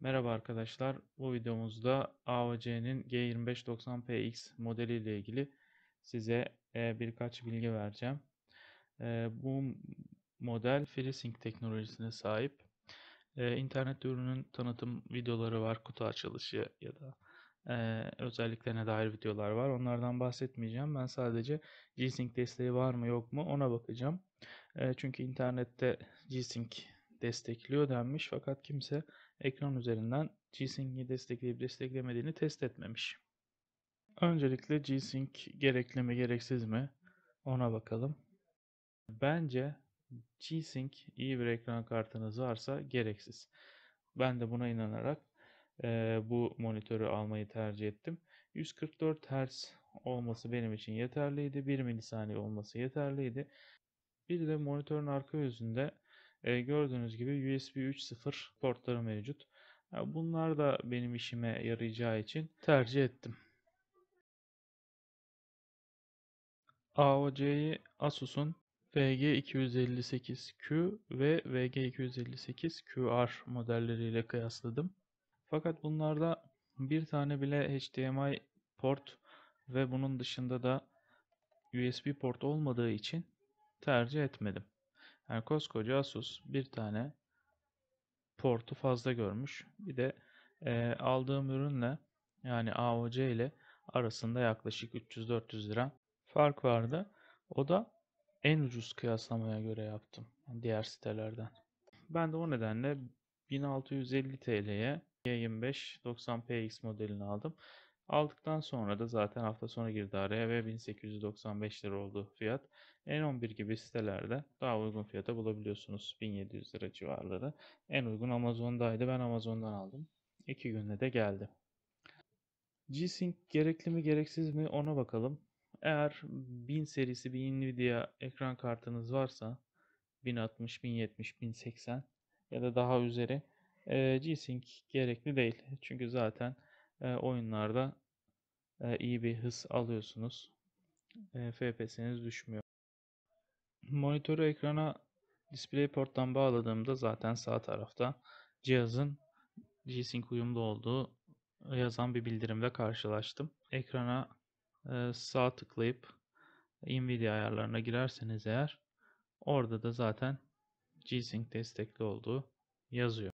Merhaba arkadaşlar. Bu videomuzda AVC'nin G2590PX modeli ile ilgili size e, birkaç bilgi vereceğim. E, bu model FreeSync teknolojisine sahip. E, internet ürünün tanıtım videoları var, kutu açılışı ya da özelliklerine dair videolar var. Onlardan bahsetmeyeceğim. Ben sadece G-Sync desteği var mı yok mu ona bakacağım. Çünkü internette G-Sync destekliyor denmiş fakat kimse ekran üzerinden G-Sync'i destekleyip desteklemediğini test etmemiş. Öncelikle G-Sync gerekli mi gereksiz mi ona bakalım. Bence G-Sync iyi bir ekran kartınız varsa gereksiz. Ben de buna inanarak e, bu monitörü almayı tercih ettim. 144 Hz olması benim için yeterliydi. 1 milisaniye olması yeterliydi. Bir de monitörün arka yüzünde e, gördüğünüz gibi USB 3.0 portları mevcut. E, bunlar da benim işime yarayacağı için tercih ettim. AOC'yi Asus'un VG258Q ve VG258QR modelleriyle kıyasladım. Fakat bunlarda bir tane bile HDMI port ve bunun dışında da USB port olmadığı için tercih etmedim. Yani koskoca Asus bir tane portu fazla görmüş. Bir de e, aldığım ürünle yani AOC ile arasında yaklaşık 300-400 lira fark vardı. O da en ucuz kıyaslamaya göre yaptım diğer sitelerden. Ben de o nedenle 1650 TL'ye Y25 90px modelini aldım. Aldıktan sonra da zaten hafta sonu girdi araya ve 1895 lira oldu fiyat. N11 gibi sitelerde daha uygun fiyata bulabiliyorsunuz. 1700 lira civarları. En uygun Amazon'daydı. Ben Amazon'dan aldım. 2 günde de geldi. G-Sync gerekli mi gereksiz mi ona bakalım. Eğer 1000 serisi bir Nvidia ekran kartınız varsa 1060, 1070, 1080 ya da daha üzeri G-Sync gerekli değil. Çünkü zaten e, oyunlarda e, iyi bir hız alıyorsunuz. E, FPS'iniz düşmüyor. Monitörü ekrana DisplayPort'tan bağladığımda zaten sağ tarafta cihazın G-Sync uyumlu olduğu yazan bir bildirimle karşılaştım. Ekrana e, sağ tıklayıp Nvidia ayarlarına girerseniz eğer orada da zaten G-Sync destekli olduğu yazıyor.